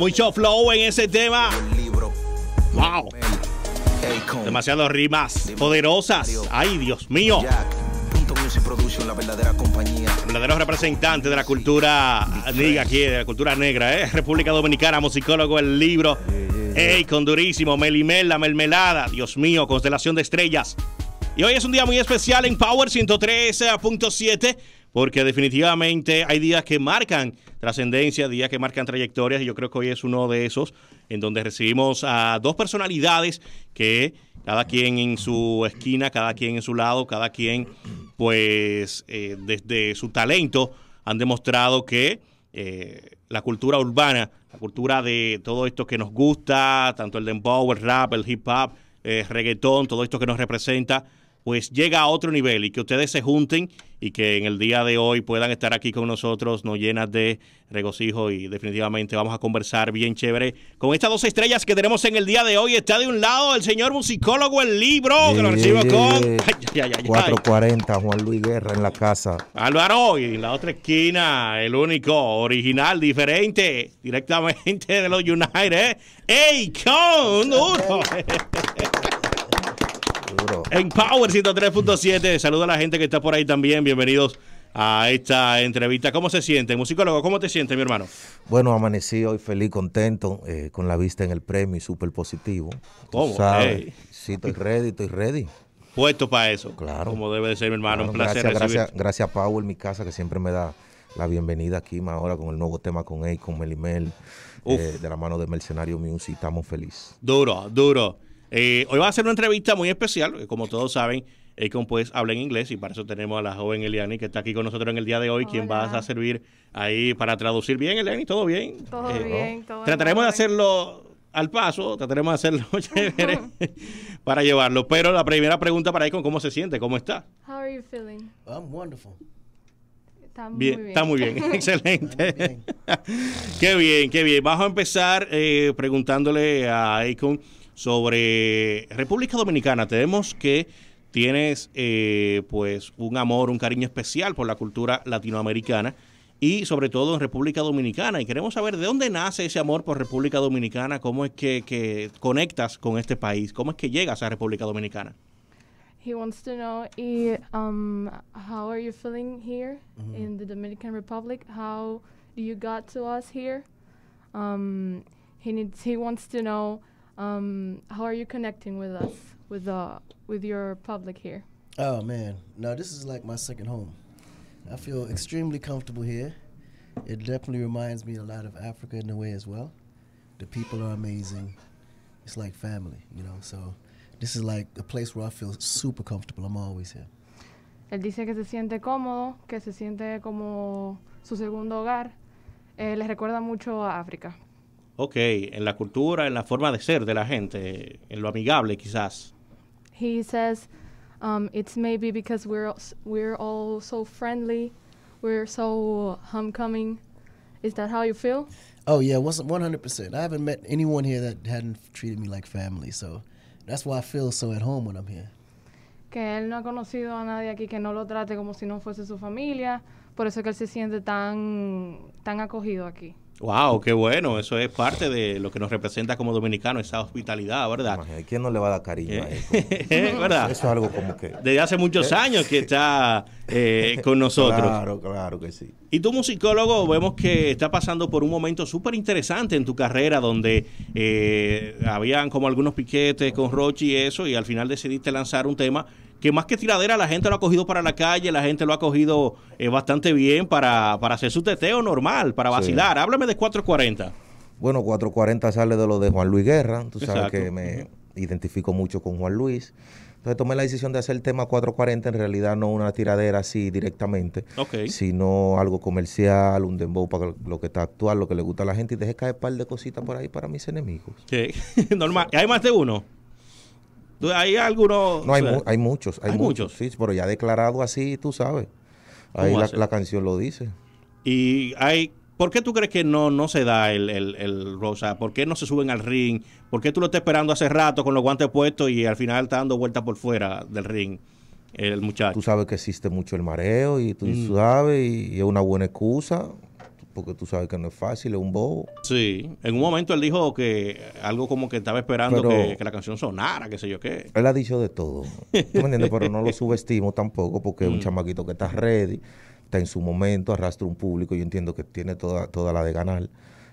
Mucho flow en ese tema. Wow. Demasiadas rimas poderosas. Ay, Dios mío. La verdadera compañía. Verdadero representante de la cultura negra aquí, de la cultura negra, ¿eh? República Dominicana, musicólogo, el libro. Ey, con durísimo, Melimel, la mermelada. Dios mío, constelación de estrellas. Y hoy es un día muy especial en Power 113.7 porque definitivamente hay días que marcan trascendencia, días que marcan trayectorias y yo creo que hoy es uno de esos en donde recibimos a dos personalidades que cada quien en su esquina, cada quien en su lado, cada quien pues eh, desde su talento han demostrado que eh, la cultura urbana, la cultura de todo esto que nos gusta, tanto el dembow, el rap, el hip hop, el eh, reggaetón, todo esto que nos representa, pues llega a otro nivel y que ustedes se junten y que en el día de hoy puedan estar aquí con nosotros, nos llenas de regocijo y definitivamente vamos a conversar bien chévere con estas dos estrellas que tenemos en el día de hoy. Está de un lado el señor musicólogo El Libro, que lo recibo con 440 Juan Luis Guerra en la casa. Álvaro, y en la otra esquina, el único, original, diferente, directamente de los United, ¿eh? ¡Ey, con En Power 103.7, saludo a la gente que está por ahí también. Bienvenidos a esta entrevista. ¿Cómo se siente, musicólogo? ¿Cómo te sientes, mi hermano? Bueno, amanecí hoy feliz, contento, eh, con la vista en el premio y súper positivo. ¿Cómo? Sí, estoy ready, estoy ready puesto para eso. Claro. Como debe de ser, mi hermano. un placer. Gracias, gracias, gracias, a mi casa, que siempre me da la bienvenida aquí, más ahora con el nuevo tema con él, con Melimel, eh, de la mano de Mercenario Music. Estamos felices. Duro, duro. Eh, hoy va a ser una entrevista muy especial, como todos saben, Eikon pues habla en inglés y para eso tenemos a la joven Eliani que está aquí con nosotros en el día de hoy, quien va a servir ahí para traducir bien, Eliani, ¿todo bien? Todo eh, bien, todo Trataremos de hacerlo al paso, trataremos de hacerlo para llevarlo, pero la primera pregunta para Eikon, ¿cómo se siente? ¿Cómo está? How are you feeling? Está muy bien, Está muy bien, excelente. qué bien, qué bien. Vamos a empezar eh, preguntándole a Eikon sobre República Dominicana. Tenemos que tienes eh, pues un amor, un cariño especial por la cultura latinoamericana y sobre todo en República Dominicana. Y queremos saber de dónde nace ese amor por República Dominicana, cómo es que, conectas con este país, cómo es que llegas a República Dominicana. He wants to know um, how are you feeling here in the Dominican Republic? How you got to us here? Um, he wants to know Um, how are you connecting with us, with uh, with your public here? Oh man, now this is like my second home. I feel extremely comfortable here. It definitely reminds me a lot of Africa in a way as well. The people are amazing. It's like family, you know. So this is like a place where I feel super comfortable. I'm always here. Él dice que se siente cómodo, que se siente como su segundo hogar. Eh, les recuerda mucho a África. Okay, en la cultura, en la forma de ser de la gente, en lo amigable quizás. He says, um, it's maybe because we're, we're all so friendly, we're so homecoming. Is that how you feel? Oh yeah, one hundred I haven't met anyone here that hadn't treated me like family, so that's why I feel so at home when I'm here. Que él no ha conocido a nadie aquí que no lo trate como si no fuese su familia, por eso que él se siente tan tan acogido aquí. Wow, qué bueno. Eso es parte de lo que nos representa como dominicanos, esa hospitalidad, ¿verdad? ¿Quién no le va a dar cariño a eh, eso? ¿Verdad? Eso es algo como que. Desde hace muchos eh, años que está eh, con nosotros. Claro, claro que sí. Y tú, musicólogo, vemos que está pasando por un momento súper interesante en tu carrera, donde habían como algunos piquetes con Rochi y eso, y al final decidiste lanzar un tema que más que tiradera la gente lo ha cogido para la calle, la gente lo ha cogido eh, bastante bien para, hacer su teteo normal, para vacilar. Háblame de 440. Bueno, 440 sale de lo de Juan Luis Guerra, tú sabes que me identifico mucho con Juan Luis. Entonces tomé la decisión de hacer el tema 440, en realidad no una tiradera así directamente, sino algo comercial, un dembow para lo que está actual, lo que le gusta a la gente y dejé caer un par de cositas por ahí para mis enemigos. ¿Qué? Normal. ¿Hay más de uno? Hay algunos. No, hay, hay muchos. Hay, muchos. Sí, pero ya declarado así, tú sabes. Ahí la, canción lo dice. Y hay. ¿Por qué tú crees que no, no se da el, Rosa? ¿Por qué no se suben al ring? ¿Por qué tú lo estás esperando hace rato con los guantes puestos y al final está dando vueltas por fuera del ring? el muchacho. Tú sabes que existe mucho el mareo y tú mm. sabes, y, es una buena excusa porque tú sabes que no es fácil, es un bobo. Sí, en un momento él dijo que algo como que estaba esperando que, la canción sonara, qué sé yo qué. Él ha dicho de todo, me entiendes? Pero no lo subestimo tampoco porque es un mm. chamaquito que está ready, está en su momento, arrastra un público, yo entiendo que tiene toda, toda la de ganar.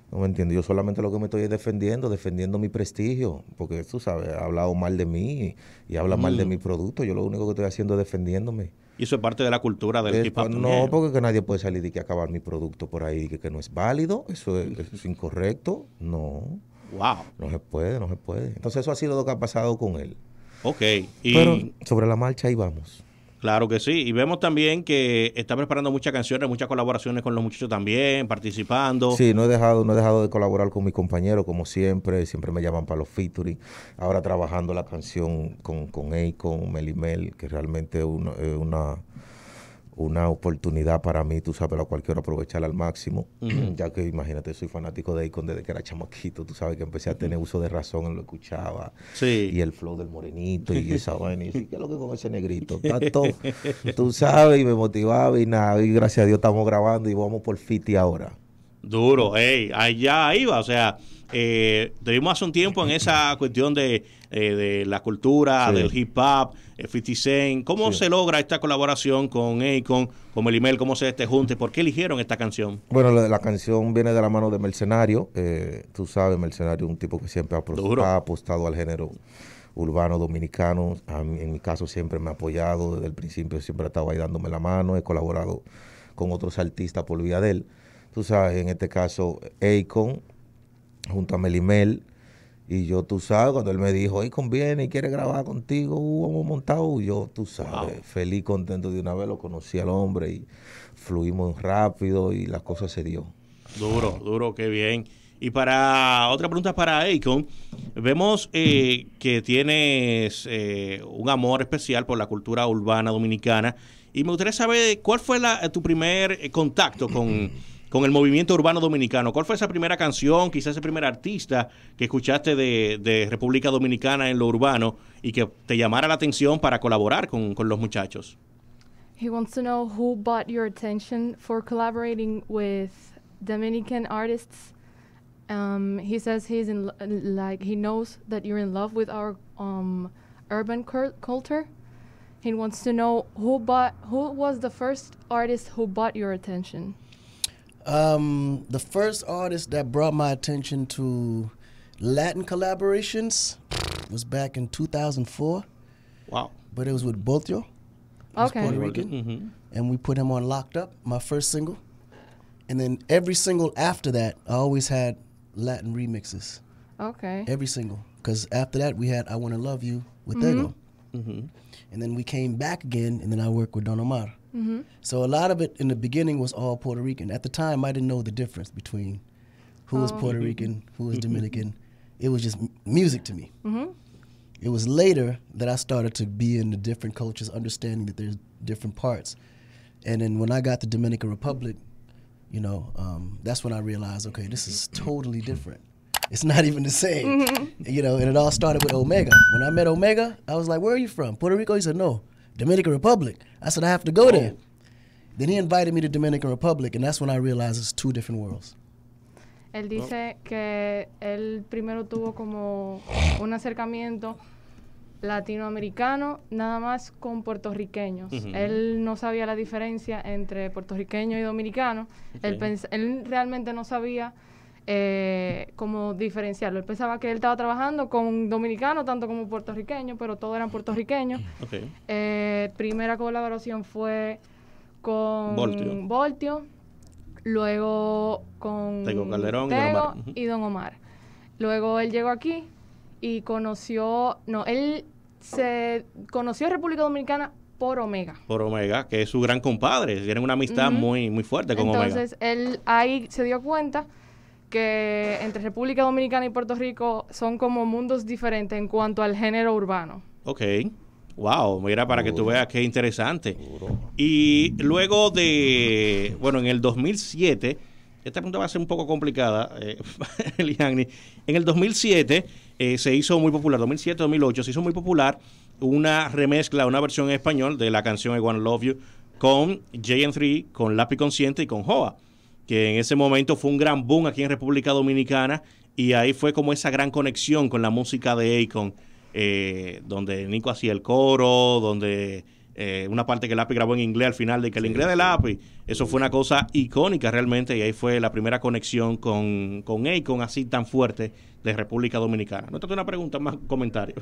No me entiendo, yo solamente lo que me estoy defendiendo, defendiendo mi prestigio, porque tú sabes, ha hablado mal de mí y habla mal de mm. mi producto, yo lo único que estoy haciendo es defendiéndome eso es parte de la cultura del equipo? No, porque que nadie puede salir de que acabar mi producto por ahí, que, que no es válido, eso es, incorrecto, no. Wow. No se puede, no se puede. Entonces eso ha sido lo que ha pasado con él. Ok. Y... Pero sobre la marcha ahí vamos. Claro que sí. Y vemos también que está preparando muchas canciones, muchas colaboraciones con los muchachos también, participando. Sí, no he dejado, no he dejado de colaborar con mis compañeros, como siempre. Siempre me llaman para los featuring. Ahora trabajando la canción con, con con Melimel, que realmente es una una oportunidad para mí, tú sabes, la cual quiero aprovechar al máximo, ya que imagínate, soy fanático de Icon desde que era chamaquito, tú sabes que empecé a tener uso de razón en lo escuchaba, sí. y el flow del morenito y esa vaina, y ¿qué es lo que con ese negrito? Tanto, tú sabes, y me motivaba y nada, y gracias a Dios estamos grabando y vamos por Fiti ahora. Duro, hey, allá iba, o sea, eh, tuvimos hace un tiempo en esa cuestión de eh, de la cultura, del hip hop, 50 eh, Cent. ¿Cómo se logra esta colaboración con Akon, con Melimel? ¿Cómo se este junte? ¿Por qué eligieron esta canción? Bueno, la, canción viene de la mano de Mercenario. Eh, tú sabes, Mercenario es un tipo que siempre ha, apostado al género urbano dominicano. en mi caso siempre me ha apoyado desde el principio, siempre ha estado ahí dándome la mano. He colaborado con otros artistas por vía de él. Tú sabes, en este caso, Akon, junto a Melimel, y yo, tú sabes, cuando él me dijo, hoy conviene y quiere grabar contigo, Hugo uh, vamos montado. Uh, yo, tú sabes, feliz, contento de una vez, lo conocí al hombre y fluimos rápido y las cosas se dio. Duro, duro, qué bien. Y para otra pregunta para Aikon vemos eh, que tienes eh, un amor especial por la cultura urbana dominicana y me gustaría saber cuál fue tu primer eh, contacto con con el movimiento urbano dominicano. ¿Cuál fue esa primera canción, quizás ese primer artista que escuchaste de, de República Dominicana en lo urbano y que te llamara la atención para colaborar con, con los muchachos? He wants to know who bought your attention for collaborating with Dominican artists. Um, he says he's in like he knows that you're in love with our um, urban culture. He wants to know who bought who was the first artist who bought your attention. Um, the first artist that brought my attention to Latin collaborations was back in 2004. Wow. But it was with Boltio. Okay. Puerto Rican. Mm-hmm. And we put him on Locked Up, my first single. And then every single after that, I always had Latin remixes. Okay. Every single. Because after that, we had I Want to Love You with mm-hmm. Ego. Mm-hmm. And then we came back again, and then I worked with Don Omar. Mm-hmm. So a lot of it in the beginning was all Puerto Rican. At the time, I didn't know the difference between who was oh. Puerto Rican, who was mm-hmm. Dominican. It was just music to me. Mm-hmm. It was later that I started to be in the different cultures, understanding that there's different parts. And then when I got the Dominican Republic, you know, um, that's when I realized, okay, this is totally different. It's not even the same, mm-hmm. you know. And it all started with Omega. When I met Omega, I was like, "Where are you from? Puerto Rico?" He said, "No." Dominican Republic. I said, I have to go there. Oh. Then he invited me to Dominican Republic, and that's when I realized it's two different worlds. Él dice oh. que él primero tuvo como un acercamiento latinoamericano nada más con puertorriqueños. Él no sabía la diferencia entre puertorriqueño y dominicano. él realmente no sabía eh, como diferenciarlo. Él pensaba que él estaba trabajando con dominicanos, tanto como puertorriqueños, pero todos eran puertorriqueños. Eh, primera colaboración fue con Voltio, luego con Tego Calderón y, Don Omar. Luego él llegó aquí y conoció, no, él se conoció a República Dominicana por Omega. Por Omega, que es su gran compadre, tienen una amistad muy muy fuerte con Omega. Entonces él ahí se dio cuenta que entre República Dominicana y Puerto Rico son como mundos diferentes en cuanto al género urbano. Ok. Wow, mira para que tú veas qué interesante. Y luego de, bueno, en el 2007, esta pregunta va a ser un poco complicada, eh, en el 2007 eh, se hizo muy popular, 2007-2008 se hizo muy popular una remezcla, una versión en español de la canción I Want Love You con JN3, con Lápiz Consciente y con Joa que en ese momento fue un gran boom aquí en República Dominicana y ahí fue como esa gran conexión con la música de Akon, eh, donde Nico hacía el coro, donde eh, una parte que Lapi grabó en inglés al final, de que el inglés de Lápiz, eso fue una cosa icónica realmente y ahí fue la primera conexión con, con Akon así tan fuerte de República Dominicana. No tengo una pregunta, más un comentario.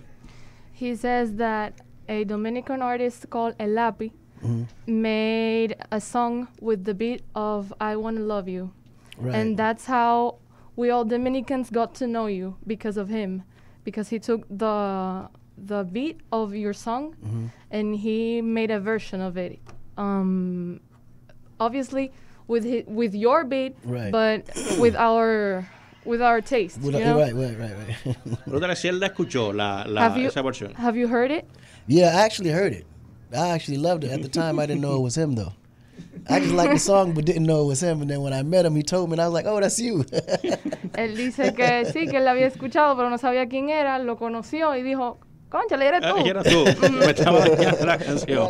He says that a Dominican artist called El Lápiz mm-hmm. made a song with the beat of I Wanna Love You. Right. And that's how we all Dominicans got to know you because of him, because he took the the beat of your song mm-hmm. and he made a version of it. Um, obviously, with his, with your beat, right. but with our with our taste. With you know? Right, right, right, right. la, la have you, esa versión. Have you heard it? Yeah, I actually heard it. I actually loved it. At the time, I didn't know it was him though. I just liked the song, but didn't know it was him. And then when I met him, he told me, and I was like, oh, that's you. Él dice que sí, que él la había escuchado, pero no sabía quién era. Lo conoció y dijo, concha, le eres tú. eres ah, tú. Me estaba diciendo la canción.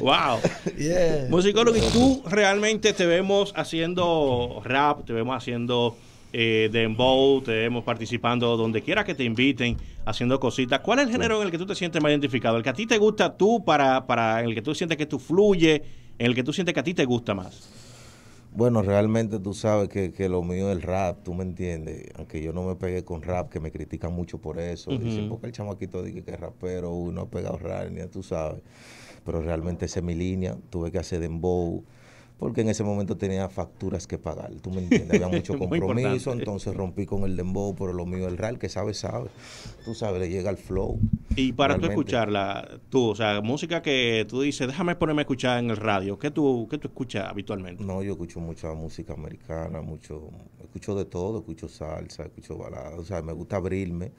wow. Yeah. Musicólogo, y tú realmente te vemos haciendo rap, te vemos haciendo eh, Dembow, te vemos participando donde quiera que te inviten, haciendo cositas. ¿Cuál es el género en el que tú te sientes más identificado? ¿El que a ti te gusta tú, para, para en el que tú sientes que tú fluye, en el que tú sientes que a ti te gusta más? Bueno, realmente tú sabes que, lo mío es el rap, tú me entiendes. Aunque yo no me pegué con rap, que me critican mucho por eso. dice, -huh. el chamaquito dice que es rapero, uno no ha pegado rap, ni tú sabes. Pero realmente esa es mi línea. Tuve que hacer dembow, porque en ese momento tenía facturas que pagar, tú me entiendes, había mucho compromiso, entonces rompí con el dembow, pero lo mío el real, que sabe, sabe, tú sabes, le llega el flow. Y para tú escucharla, tú, o sea, música que tú dices, déjame ponerme a escuchar en el radio, ¿qué tú, qué tú escuchas habitualmente? No, yo escucho mucha música americana, mucho, escucho de todo, escucho salsa, escucho baladas, o sea, me gusta abrirme,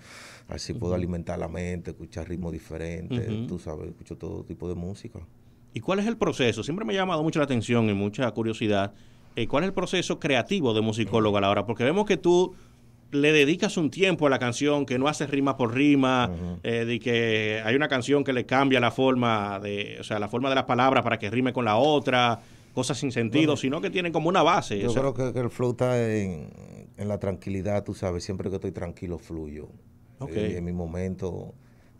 así puedo alimentar la mente, escuchar ritmos diferentes, tú sabes, escucho todo tipo de música. ¿Y cuál es el proceso? Siempre me ha llamado mucho la atención y mucha curiosidad. Eh, ¿Cuál es el proceso creativo de musicólogo a la hora? Porque vemos que tú le dedicas un tiempo a la canción, que no haces rima por rima, eh, de que hay una canción que le cambia la forma de, o sea, la forma de las palabras para que rime con la otra, cosas sin sentido, sino que tienen como una base. Yo creo que, el flow en, la tranquilidad, tú sabes, siempre que estoy tranquilo fluyo. Eh, en mi momento,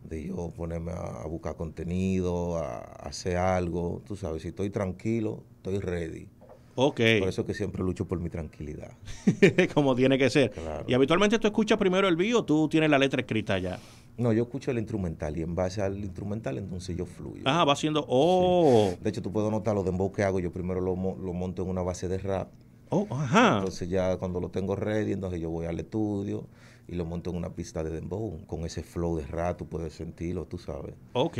de yo ponerme a, buscar contenido, a, hacer algo. Tú sabes, si estoy tranquilo, estoy ready. Ok. Por eso es que siempre lucho por mi tranquilidad. Como tiene que ser. ¿Y habitualmente tú escuchas primero el vídeo o tú tienes la letra escrita ya? No, yo escucho el instrumental y en base al instrumental entonces yo fluyo. Ah, va siendo... ¡Oh! De hecho, tú puedes notar los dembow que hago. Yo primero lo, lo monto en una base de rap. Oh, ajá. Entonces ya cuando lo tengo ready, entonces yo voy al estudio y lo monto en una pista de dembow. Con ese flow de rato puedes sentirlo, tú sabes. Ok.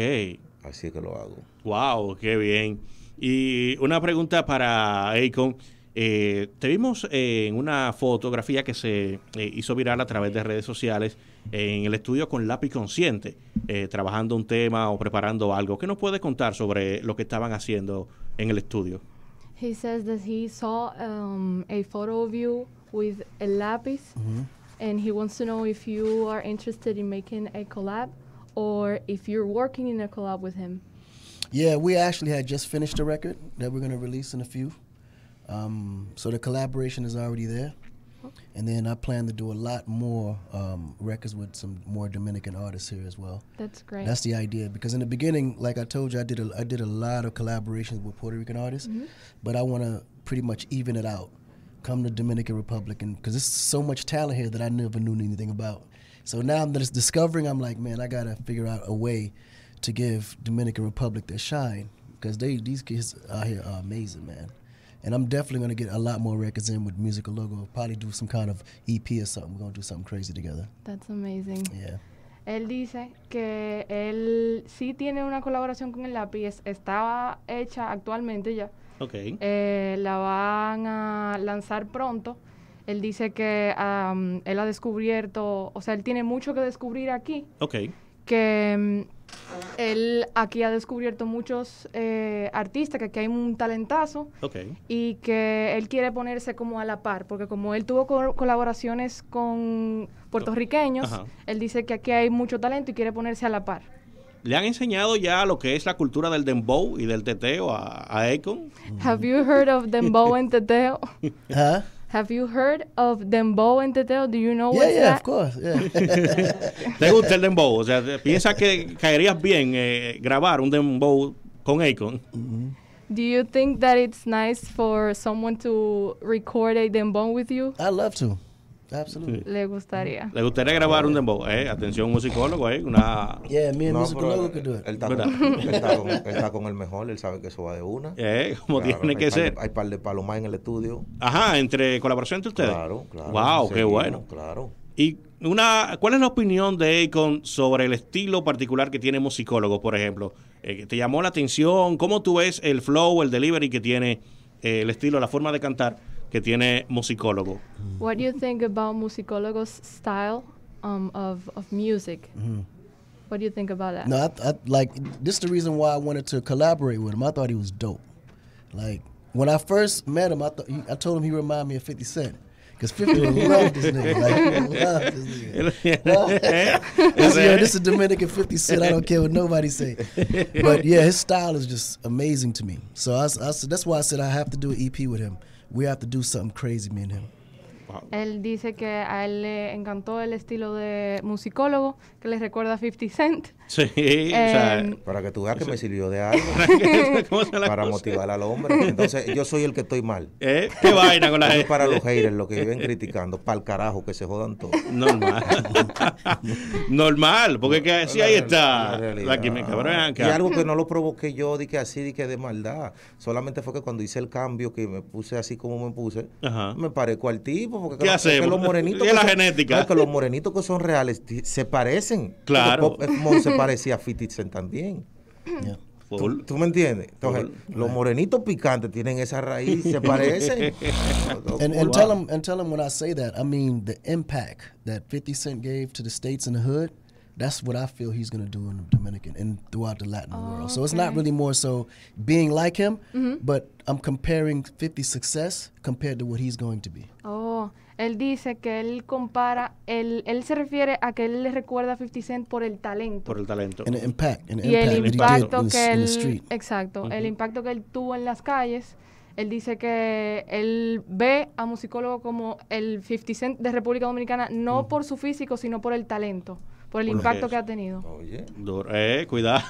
Así que lo hago. Wow, qué bien. Y una pregunta para Akon. Eh, te vimos eh, en una fotografía que se eh, hizo viral a través de redes sociales en el estudio con lápiz consciente, eh, trabajando un tema o preparando algo. ¿Qué nos puedes contar sobre lo que estaban haciendo en el estudio? He says that he saw um, a photo of you with a lápiz. and he wants to know if you are interested in making a collab or if you're working in a collab with him. Yeah, we actually had just finished a record that we're going to release in a few. Um, so the collaboration is already there. And then I plan to do a lot more um, records with some more Dominican artists here as well. That's great. That's the idea because in the beginning, like I told you, I did a, I did a lot of collaborations with Puerto Rican artists, mm -hmm. but I want to pretty much even it out come to Dominican Republic, and because there's so much talent here that I never knew anything about. So now I'm just discovering. I'm like, man, I gotta figure out a way to give Dominican Republic their shine because they these kids out here are amazing, man. And I'm definitely gonna get a lot more records in with musical logo. Probably do some kind of EP or something. We're gonna do something crazy together. That's amazing. Yeah. Él dice que él sí tiene una colaboración con el lápiz, estaba hecha actualmente ya. Ok. Eh, la van a lanzar pronto. Él dice que él ha descubierto, o sea, él tiene mucho que descubrir aquí. Ok. Que él aquí ha descubierto muchos eh, artistas, que aquí hay un talentazo y que él quiere ponerse como a la par, porque como él tuvo colaboraciones con puertorriqueños, él dice que aquí hay mucho talento y quiere ponerse a la par. ¿Le han enseñado ya lo que es la cultura del dembow y del teteo a, a Econ? Have you heard of dembow and teteo? ¿Ah? Have you heard of Dembow and Teteo? Do you know what? yeah, yeah, that? of course. Yeah. ¿Te gusta el Dembow? O sea, ¿piensas que caerías bien eh, grabar un Dembow con Akon? Mm -hmm. Do you think that it's nice for someone to record a Dembow with you? I love to. Le gustaría. Le gustaría grabar un dembow. Eh, atención, musicólogo, eh, una. musicólogo que él, está con, el mejor, él sabe que eso va de una. Eh, como tiene que ser. hay par de palomas en el estudio. Ajá, entre colaboración entre ustedes. Claro, claro. Wow, qué bueno. Claro. Y una, ¿cuál es la opinión de Akon sobre el estilo particular que tiene musicólogo, por ejemplo? Eh, ¿Te llamó la atención? ¿Cómo tú ves el flow, el delivery que tiene eh, el estilo, la forma de cantar? que tiene musicólogo. What do you think about musicólogo's style um, of, of music? Mm. What do you think about that? No, I, I, like this is the reason why I wanted to collaborate with him. I thought he was dope. Like when I first met him, I thought I told him he reminded me of Fifty Cent. Cause 50 would love this nigga. Like, love this nigga. yo, this is Dominican 50 Cent. I don't care what nobody say. But yeah, his style is just amazing to me. So I, I, that's why I said I have to do an EP with him. we have to do something crazy, me and him. Él dice que a él le encantó el estilo de musicólogo, que les recuerda a 50 Cent. Sí, o sea, em, para que tú veas que me sirvió de algo. para, motivar al hombre. Entonces, yo soy el que estoy mal. Eh, ¿Qué vaina con la gente? para los haters, lo que viven criticando. Para el carajo, que se jodan todos. Normal. Normal, porque que, ahí está la, que Y algo que no lo provoqué yo, di que así, di que de maldad. Solamente fue que cuando hice el cambio, que me puse así como me puse, me parezco al tipo. Porque Que los morenitos. que son, los morenitos que son reales se parecen. Claro. Eh, parecía 50 Cent también. Yeah. ¿Tú, ¿Tú, me entiendes? Entonces, Full. los morenitos picantes tienen esa raíz, se parecen. and, and, tell them, and tell them when I say that, I mean the impact that 50 Cent gave to the states and the hood. That's what I feel he's going to do in the Dominican and throughout the Latin oh, world. So it's not really more so being like him, mm -hmm. but I'm comparing 50's success compared to what he's going to be. Oh, él dice que él compara, él, se refiere a que él le recuerda a 50 Cent por el talento. Por el talento. y el impacto que él, exacto, el impacto que él tuvo en las calles. Él dice que él ve a musicólogo como el 50 Cent de República Dominicana, no por su físico, sino por el talento por el impacto que ha tenido. Oye, eh, cuidado.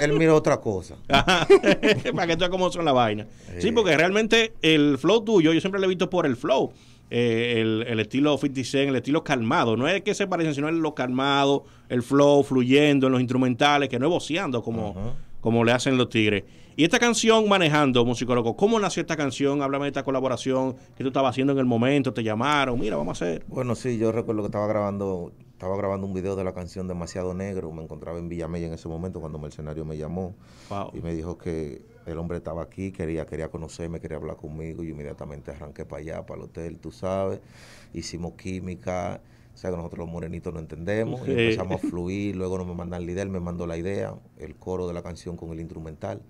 Él, mira otra cosa. Para que tú veas cómo son la vaina. Sí, porque realmente el flow tuyo, yo siempre lo he visto por el flow. Eh, el, estilo 56 el estilo calmado. No es que se parecen, sino lo calmado, el flow fluyendo en los instrumentales, que no es voceando como, como le hacen los tigres. Y esta canción, Manejando, musicólogo, ¿cómo nació esta canción? Háblame de esta colaboración que tú estabas haciendo en el momento, te llamaron, mira, vamos a hacer. Bueno, sí, yo recuerdo que estaba grabando estaba grabando un video de la canción Demasiado Negro, me encontraba en Villamella en ese momento cuando Mercenario me llamó y me dijo que el hombre estaba aquí, quería, quería conocerme, quería hablar conmigo. y inmediatamente arranqué para allá, para el hotel, tú sabes. Hicimos química. O sea que nosotros los morenitos no entendemos. Y empezamos a fluir. Luego no me mandan líder, me mandó la idea, el coro de la canción con el instrumental.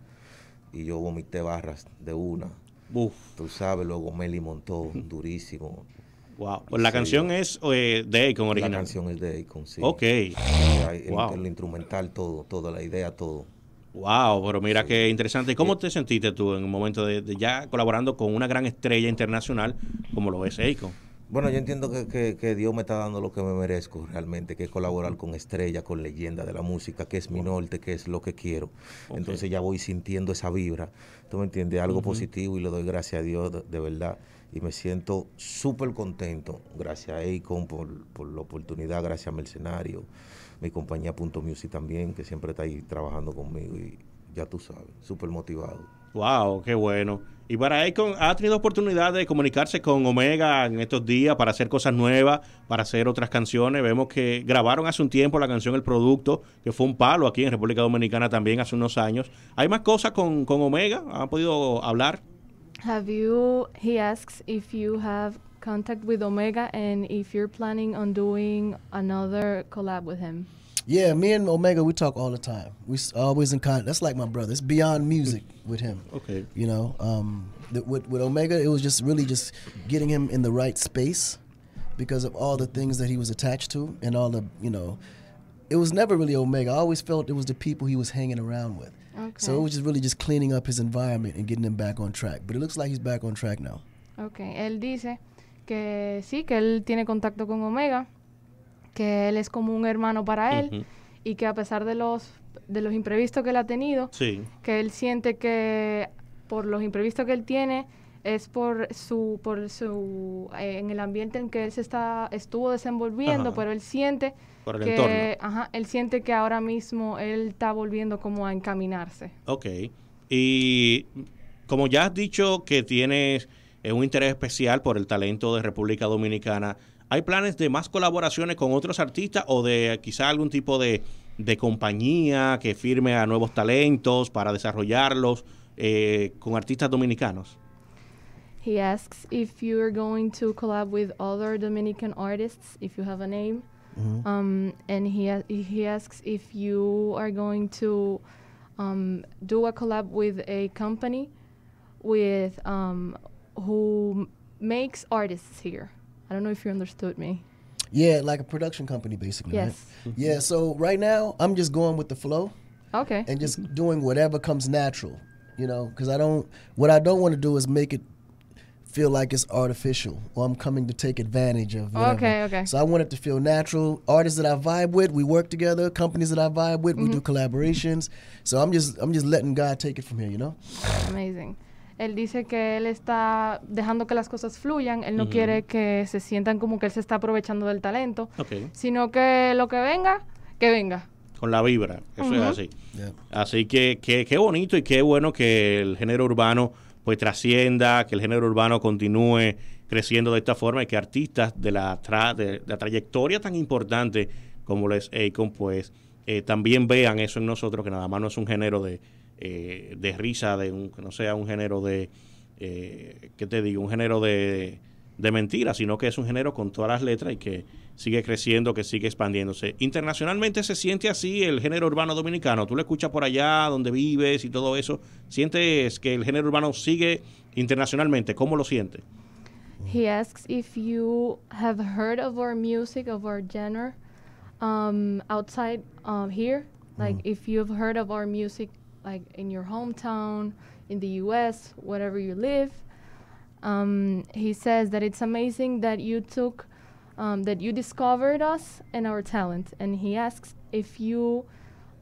Y yo vomité barras de una. Uf. Tú sabes, luego Meli montó durísimo. Wow. Pues la canción es eh, de Akon original. La canción es de Akon, sí. Ok. el, instrumental, todo, toda la idea, todo. Wow, pero mira qué interesante. ¿Cómo te sentiste tú en un momento de, ya colaborando con una gran estrella internacional como lo es Eiko? Bueno, yo entiendo que, Dios me está dando lo que me merezco realmente, que es colaborar con estrellas, con leyendas de la música, que es mi norte, que es lo que quiero. Entonces ya voy sintiendo esa vibra, ¿tú me entiendes? Algo positivo y le doy gracias a Dios de, verdad. Y me siento súper contento, gracias a Aikon por, por la oportunidad, gracias a Mercenario, mi compañía Punto Music también, que siempre está ahí trabajando conmigo y ya tú sabes, súper motivado. Wow, qué bueno. Y para con ¿ha tenido oportunidad de comunicarse con Omega en estos días para hacer cosas nuevas, para hacer otras canciones? Vemos que grabaron hace un tiempo la canción El Producto, que fue un palo aquí en República Dominicana también hace unos años. ¿Hay más cosas con, con Omega? ¿Han podido hablar? if you have contact with Omega and if you're planning on doing another collab with him. Yeah, me and Omega, we talk all the time. We always in contact. That's like my brother. It's beyond music with him. Okay. You know, um, the, with, with Omega, it was just really just getting him in the right space because of all the things that he was attached to and all the, you know, it was never really Omega. I always felt it was the people he was hanging around with. Okay. So it was just really just cleaning up his environment and getting him back on track. But it looks like he's back on track now. Okay. Él dice. que sí, que él tiene contacto con Omega, que él es como un hermano para él y que a pesar de los, de los imprevistos que él ha tenido, que él siente que por los imprevistos que él tiene es por su por su eh, en el ambiente en que él se está estuvo desenvolviendo, pero él siente que él siente que ahora mismo él está volviendo como a encaminarse. Ok. Y como ya has dicho que tienes es un interés especial por el talento de República Dominicana. ¿Hay planes de más colaboraciones con otros artistas o de quizá algún tipo de, de compañía que firme a nuevos talentos para desarrollarlos eh, con artistas dominicanos? He asks if you are going to collab with other Dominican artists, if you have a name. um, and he, he asks if you are going to um, do a collab with a company with um, who makes artists here. I don't know if you understood me. Yeah, like a production company, basically. Yes. Right? yeah. So right now, I'm just going with the flow. Okay. And just doing whatever comes natural, you know, because I don't. What I don't want to do is make it feel like it's artificial or I'm coming to take advantage of. Whatever. Okay. Okay. So I want it to feel natural. Artists that I vibe with, we work together. Companies that I vibe with, mm-hmm. we do mm-hmm. collaborations. So I'm just, I'm just letting God take it from here, you know. Amazing. Él dice que él está dejando que las cosas fluyan, él no quiere que se sientan como que él se está aprovechando del talento, sino que lo que venga, que venga. Con la vibra, eso es así. Así que qué bonito y qué bueno que el género urbano pues trascienda, que el género urbano continúe creciendo de esta forma y que artistas de la, de la trayectoria tan importante como les Akon, pues eh, también vean eso en nosotros, que nada más no es un género de, eh, de risa, de un, no sea un género de, eh, ¿qué te digo? Un género de, de mentira, sino que es un género con todas las letras y que sigue creciendo, que sigue expandiéndose. Internacionalmente se siente así el género urbano dominicano. Tú lo escuchas por allá, donde vives y todo eso. ¿Sientes que el género urbano sigue internacionalmente? ¿Cómo lo sientes? He asks if you have heard of our music, of our genre, um, outside um, here. Like if you've heard of our music like in your hometown, in the US, wherever you live. Um, he says that it's amazing that you took, um, that you discovered us and our talent. And he asks if you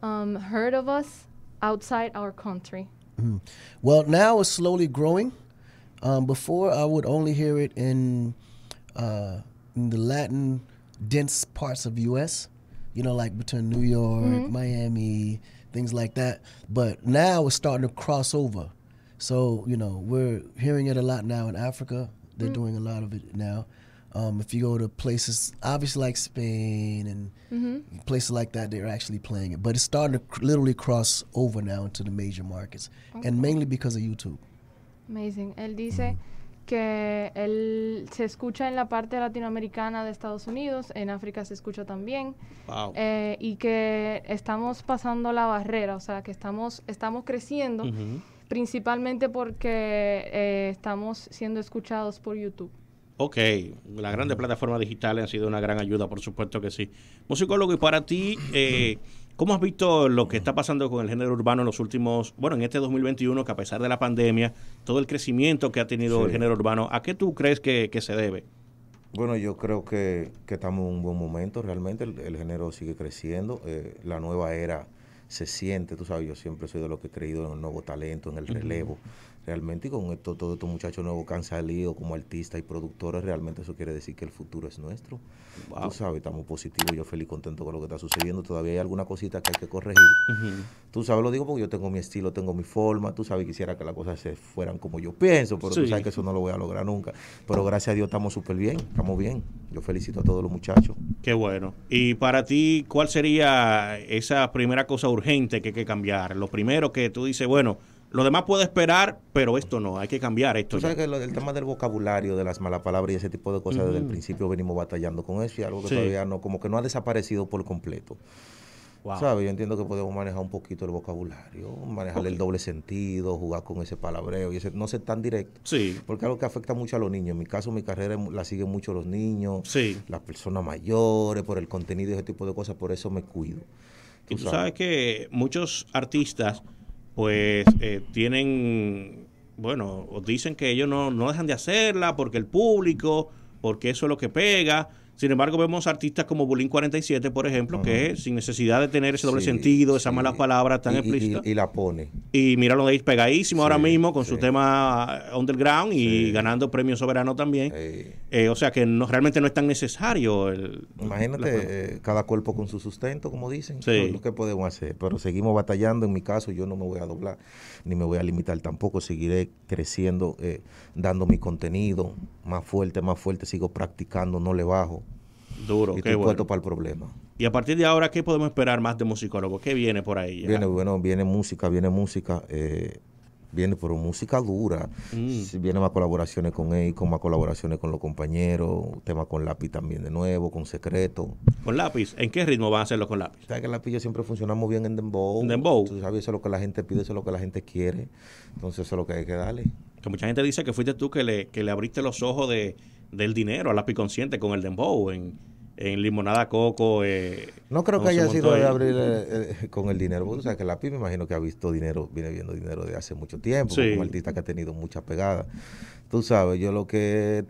um, heard of us outside our country. Mm. Well, now it's slowly growing. Um, before, I would only hear it in, uh, in the Latin dense parts of U.S. You know, like between New York, mm-hmm. Miami, things like that. But now it's starting to cross over. So you know we're hearing it a lot now in Africa. They're mm doing a lot of it now. Um, if you go to places, obviously like Spain and mm-hmm. places like that, they're actually playing it. But it's starting to cr- literally cross over now into the major markets, okay. and mainly because of YouTube. Amazing. Él dice, mm-hmm. que él se escucha en la parte latinoamericana de Estados Unidos, en África se escucha también, eh, y que estamos pasando la barrera, o sea, que estamos, estamos creciendo, principalmente porque eh, estamos siendo escuchados por YouTube. Ok, La grandes plataforma digital ha sido una gran ayuda, por supuesto que sí. Musicólogo, y para ti, eh, ¿Cómo has visto lo que está pasando con el género urbano en los últimos, bueno, en este 2021, que a pesar de la pandemia, todo el crecimiento que ha tenido el género urbano, ¿a qué tú crees que, se debe? Bueno, yo creo que, estamos en un buen momento, realmente el, género sigue creciendo, eh, la nueva era se siente, tú sabes, yo siempre soy de lo que he creído en el nuevo talento, en el relevo realmente con esto, todos estos muchachos nuevos que han salido como artistas y productores, realmente eso quiere decir que el futuro es nuestro. Tú sabes, estamos positivos, yo feliz, contento con lo que está sucediendo. Todavía hay alguna cosita que hay que corregir. Tú sabes, lo digo porque yo tengo mi estilo, tengo mi forma. Tú sabes, quisiera que las cosas se fueran como yo pienso, pero tú sabes que eso no lo voy a lograr nunca. Pero gracias a Dios estamos súper bien, estamos bien. Yo felicito a todos los muchachos. Qué bueno. Y para ti, ¿cuál sería esa primera cosa urgente que hay que cambiar? Lo primero que tú dices, bueno, lo demás puede esperar, pero esto no, hay que cambiar esto. Tú sabes que el tema del vocabulario, de las malas palabras y ese tipo de cosas, desde el principio venimos batallando con eso y algo que todavía no, como que no ha desaparecido por completo. Wow. Yo entiendo que podemos manejar un poquito el vocabulario, manejar el doble sentido, jugar con ese palabreo y ese, no ser tan directo. Sí. Porque es algo que afecta mucho a los niños. En mi caso, mi carrera la siguen mucho los niños, sí. las personas mayores, por el contenido y ese tipo de cosas. Por eso me cuido. Tú y sabes que muchos artistas pues eh, tienen, bueno, dicen que ellos no, no dejan de hacerla porque el público, porque eso es lo que pega sin embargo, vemos artistas como Bulín 47, por ejemplo, que sin necesidad de tener ese doble sentido, esas malas palabras tan explícitas. Y, la pone. Y mira míralo ahí pegadísimo ahora mismo con su tema uh, underground y ganando premio soberano también. Eh, o sea que realmente no es tan necesario. El, Imagínate, eh, cada cuerpo con su sustento, como dicen. Lo que podemos hacer. Pero seguimos batallando. En mi caso, yo no me voy a doblar ni me voy a limitar tampoco, seguiré creciendo, eh, dando mi contenido más fuerte, más fuerte, sigo practicando, no le bajo. Duro, y estoy para el problema. Y a partir de ahora, ¿qué podemos esperar más de musicólogo? ¿Qué viene por ahí? Viene, bueno, viene música, viene música. Eh, viene por música dura, mm. viene más colaboraciones con él, con más colaboraciones con los compañeros, tema con lápiz también de nuevo, con secreto. ¿Con lápiz? ¿En qué ritmo van a hacerlo con lápiz? Sabes que lápiz yo siempre funcionamos bien en dembow. ¿En dembow? Tú sabes, eso es lo que la gente pide, eso es lo que la gente quiere, entonces eso es lo que hay que darle. Que mucha gente dice que fuiste tú que le, que le abriste los ojos del dinero al lápiz consciente con el dembow en en limonada coco. Eh, no creo que haya sido de abrir eh, eh, con el dinero. O sea, que la PYME me imagino que ha visto dinero, viene viendo dinero de hace mucho tiempo, un artista que ha tenido mucha pegada. Tú sabes, yo lo que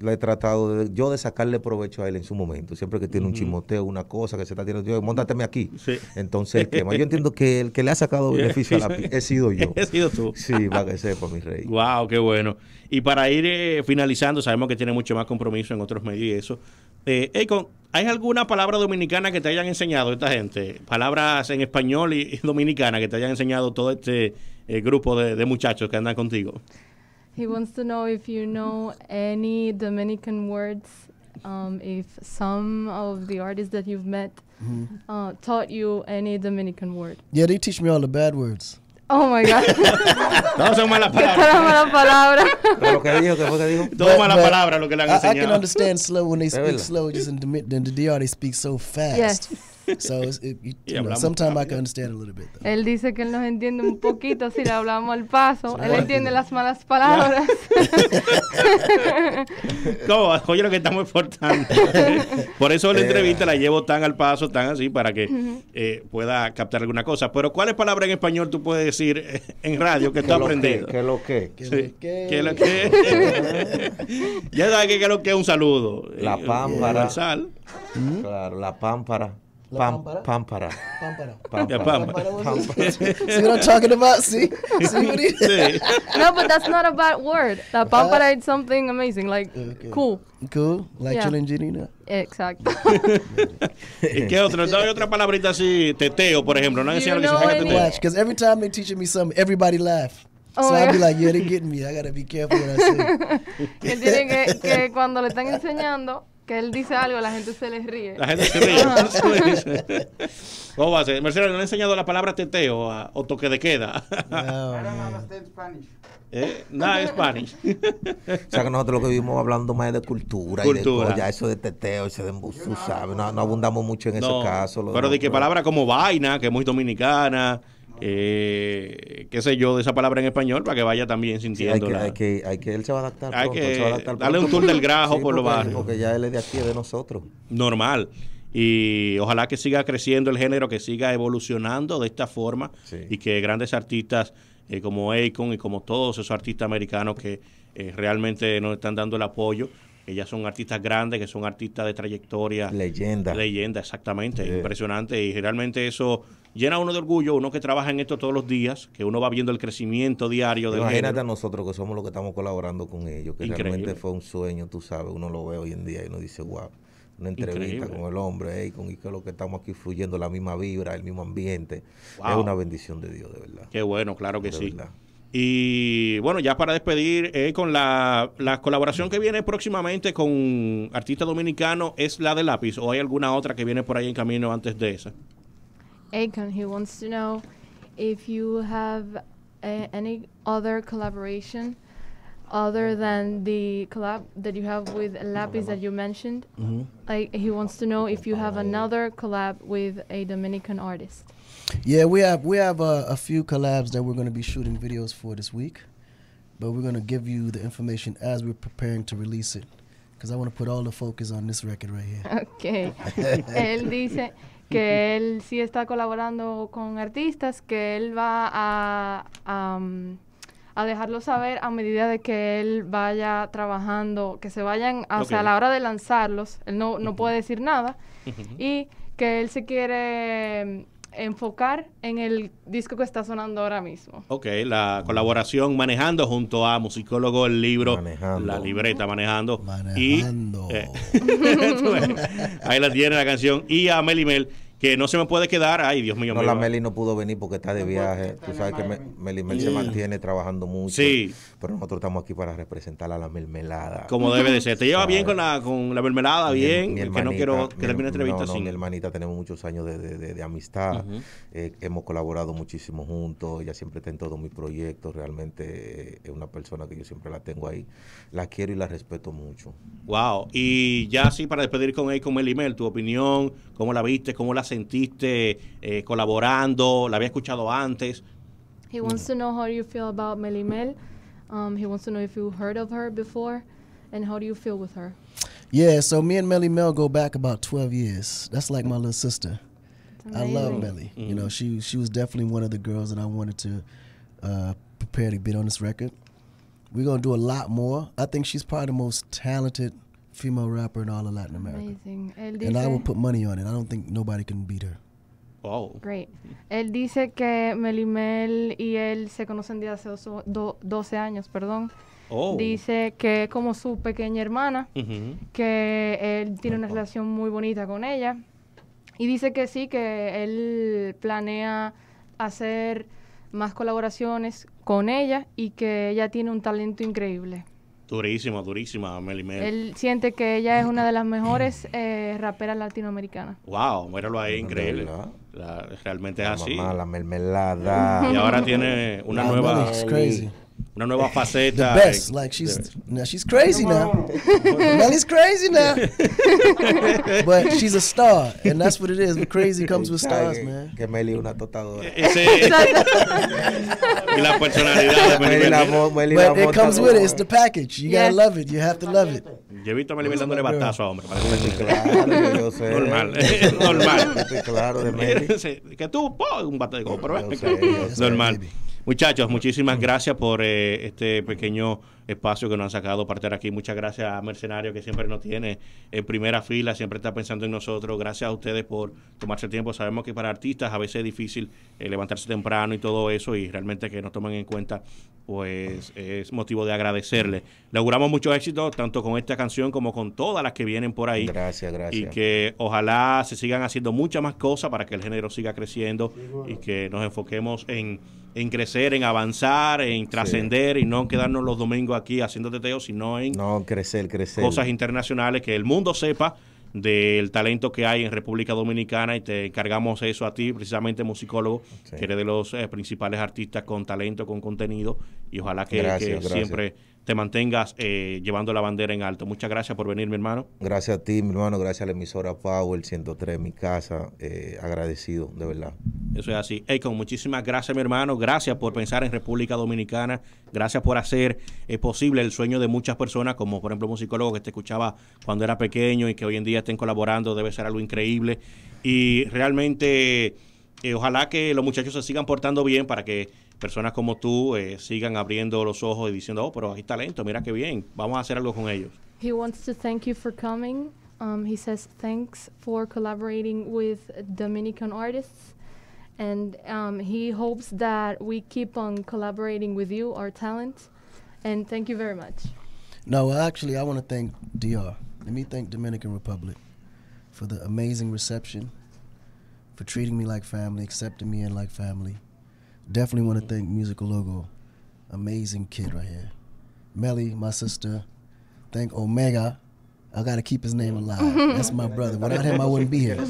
la he tratado de, yo de sacarle provecho a él en su momento. Siempre que tiene un chimoteo, una cosa que se está tirando, yo, aquí. Entonces, Yo entiendo que el que le ha sacado beneficio a la he sido yo. He sido tú. Sí, para que sepa, mi rey. Wow, qué bueno. Y para ir eh, finalizando, sabemos que tiene mucho más compromiso en otros medios y eso. Eh, Eikon, ¿hay alguna palabra dominicana que te hayan enseñado esta gente? Palabras en español y, dominicana que te hayan enseñado todo este eh, grupo de, de muchachos que andan contigo. He wants to know if you know any Dominican words, um, if some of the artists that you've met mm-hmm. uh, taught you any Dominican word. Yeah, they teach me all the bad words. Oh my God. Todos son malas palabras. palabras. Pero lo que dijo, malas palabras lo que le han enseñado. I, can understand slow when they speak slow, just in the, in the DR they speak so fast. Yes. Él dice que él nos entiende un poquito si le hablamos al paso. él entiende las malas palabras. no, oye lo que estamos exportando. Por eso la eh. entrevista la llevo tan al paso, tan así, para que eh, pueda captar alguna cosa. Pero ¿cuáles palabras en español tú puedes decir eh, en radio que tú has lo que? lo que? ya sabes que, es lo que es un saludo. La pámpara. Claro, la pámpara. Pampara? Pampara. Pampara. Pampara. Yeah, Pampara. Pampara. see what I'm talking about? See? See what he did? no, but that's not a bad word. That uh, Pampara is something amazing, like okay. cool. Cool, like yeah. chilling Exacto. ¿Y qué otro? otra palabrita así, teteo, por ejemplo. No han enseñado Watch, because every time they teaching me something, everybody laugh. Oh so I'd be like, yeah, they're getting me. I gotta be careful what I say. que, que cuando le están enseñando, Que él dice algo, la gente se le ríe. La gente se ríe. ¿Cómo va a ser? Mercedes, ¿no le han enseñado la palabra teteo o toque de queda? No, ¿Eh? Nada es Spanish. o sea que nosotros lo que vivimos hablando más de cultura, cultura. ya eso de teteo, ese de embusú, No, no, abundamos mucho en ese caso. pero de, qué que palabras como vaina, que es muy dominicana, eh, qué sé yo, de esa palabra en español para que vaya también sintiéndola hay, que, que, él se va a adaptar. Hay que darle un tour del grajo por lo barrio. Porque ya él es de aquí, es de nosotros. Normal. Y ojalá que siga creciendo el género, que siga evolucionando de esta forma y que grandes artistas eh, como Akon y como todos esos artistas americanos que eh, realmente nos están dando el apoyo, ellas son artistas grandes, que son artistas de trayectoria. Leyenda. Leyenda, exactamente. Impresionante. Y realmente eso llena uno de orgullo, uno que trabaja en esto todos los días, que uno va viendo el crecimiento diario de Imagínate a nosotros que somos los que estamos colaborando con ellos, que realmente fue un sueño, tú sabes, uno lo ve hoy en día y uno dice, wow, una entrevista con el hombre, y con y que lo que estamos aquí fluyendo, la misma vibra, el mismo ambiente, es una bendición de Dios, de verdad. Qué bueno, claro que sí. Y bueno, ya para despedir, eh, con la, la, colaboración que viene próximamente con artista dominicano, ¿es la de lápiz o hay alguna otra que viene por ahí en camino antes de esa? Aiken, he wants to know if you have eh, any other collaboration other than the collab that you have with Lápiz that you mentioned. Like he wants to know if you have another collab with a Dominican artist. Yeah, we have we have a, uh, a few collabs that we're going to be shooting videos for this week, but we're going to give you the information as we're preparing to release it, because I want to put all the focus on this record right here. Okay. él dice que él sí está colaborando con artistas, que él va a, a um, a dejarlo saber a medida de que él vaya trabajando, que se vayan, o a la hora de lanzarlos, él no, no puede decir nada, y que él se quiere enfocar en el disco que está sonando ahora mismo. Ok, la colaboración Manejando junto a musicólogo, el libro, la libreta Manejando. Y, eh, ahí la tiene la canción. Y a Melimel. Mel que no se me puede quedar. Ay, Dios mío. No, la Meli no pudo venir porque está de viaje. Tú sabes que Meli Mel se mantiene trabajando mucho. Sí. Pero nosotros estamos aquí para representar a la mermelada. Como debe de ser. Te lleva bien con la, con la mermelada, bien. Mi, que no quiero que termine entrevista sin. Mi hermanita, tenemos muchos años de, amistad. Eh, hemos colaborado muchísimo juntos. Ella siempre está en todos mis proyectos. Realmente eh, es una persona que yo siempre la tengo ahí. La quiero y la respeto mucho. Wow. Y ya sí, para despedir con él, con Meli Mel, tu opinión, cómo la viste, cómo la sentiste eh, colaborando? ¿La había escuchado antes? He wants to know how you feel about Melimel. Um, he wants to know if you heard of her before and how do you feel with her? Yeah, so me and Melly Mel go back about 12 years. That's like my little sister. I love Melly. Mm. You mm-hmm. know, she she was definitely one of the girls that I wanted to uh, prepare to be on this record. We're gonna do a lot more. I think she's probably the most talented female rapper in all of Latin America. And I put Great. Él dice que Melimel y él se conocen desde hace 12 años, perdón. Oh. Dice que como su pequeña hermana, que él tiene una relación muy bonita con ella. Y dice que sí, que él planea hacer más colaboraciones con ella y que ella tiene un talento increíble. Durísima, durísima, Meli Él siente que ella es una de las mejores eh, raperas latinoamericanas. ¡Wow! Míralo ahí, increíble. realmente es así. la mermelada. Y ahora tiene una nueva una nueva faceta. best. Like she's now she's crazy now. Melly's crazy now. But she's a star, and that's what it is. But crazy comes with stars, man. Que Melly una totadora. E, sí y la personalidad de Melly. Melly But it comes with it. It's the package. You yes. gotta love it. You have to love it. Yo he visto a Melly dándole batazo a hombre. Claro, yo sé. Normal. Normal. Claro, de Melly. Que tú, un batazo. Normal. Muchachos, muchísimas gracias por eh, este pequeño espacio que nos han sacado para estar aquí. Muchas gracias a Mercenario que siempre nos tiene en primera fila, siempre está pensando en nosotros. Gracias a ustedes por tomarse el tiempo. Sabemos que para artistas a veces es difícil eh, levantarse temprano y todo eso y realmente que nos tomen en cuenta pues es motivo de agradecerle. Le auguramos mucho éxito tanto con esta canción como con todas las que vienen por ahí. Gracias, gracias. Y que ojalá se sigan haciendo muchas más cosas para que el género siga creciendo y que nos enfoquemos en, crecer, en avanzar, en trascender y no quedarnos los domingos aquí haciéndote teteo, sino en no, crecer, crecer. cosas internacionales, que el mundo sepa del talento que hay en República Dominicana y te encargamos eso a ti, precisamente musicólogo, que eres de los eh, principales artistas con talento, con contenido y ojalá que, siempre te mantengas eh, llevando la bandera en alto. Muchas gracias por venir, mi hermano. Gracias a ti, mi hermano. Gracias a la emisora Power 103, mi casa. Eh, agradecido, de verdad. Eso es así. con, muchísimas gracias, mi hermano. Gracias por pensar en República Dominicana. Gracias por hacer eh, posible el sueño de muchas personas, como por ejemplo un psicólogo que te escuchaba cuando era pequeño y que hoy en día estén colaborando. Debe ser algo increíble. Y realmente, ojalá que los muchachos se sigan portando bien para que personas como tú eh, sigan abriendo los ojos y diciendo, oh, pero hay talento, mira qué bien, vamos a hacer algo con ellos. He wants to thank you for coming. Um, he says thanks for collaborating with Dominican artists. And um, he hopes that we keep on collaborating with you, our talent. And thank you very much. No, actually, I want to thank DR. Let me thank Dominican Republic for the amazing reception, for treating me like family, accepting me in like family. Definitely want to thank Musical Logo. Amazing kid right here. Melly, my sister. Thank Omega. I gotta keep his name alive. That's my brother. Without him, I wouldn't be here.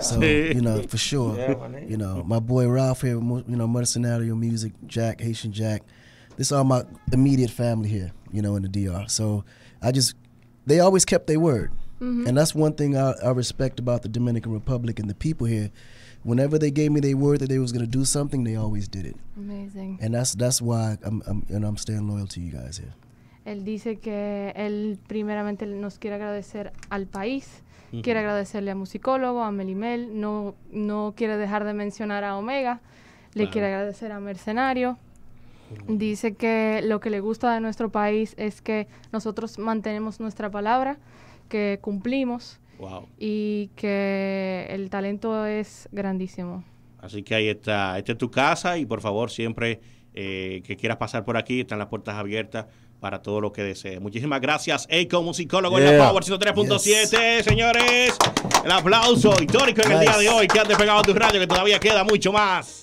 So you know for sure. You know my boy Ralph here. You know Mother Scenario Music, Jack Haitian Jack. This all my immediate family here. You know in the DR. So I just they always kept their word, mm-hmm. and that's one thing I, I respect about the Dominican Republic and the people here whenever they gave me their word that they was do something, they always did it. Amazing. And that's why I'm, staying loyal to you guys here. Él dice que él primeramente nos quiere agradecer al país, quiere agradecerle a Musicólogo, a Melimel, no, no quiere dejar de mencionar a Omega, le quiere agradecer a Mercenario. Dice que lo que le gusta de nuestro país es que nosotros mantenemos nuestra palabra, que cumplimos, y que el talento es grandísimo. Así que ahí está. Esta es tu casa y por favor, siempre eh, que quieras pasar por aquí, están las puertas abiertas para todo lo que desees, Muchísimas gracias, Eiko, musicólogo en la Power 103.7. Señores, el aplauso histórico en el día de hoy que han despegado tu radio, que todavía queda mucho más.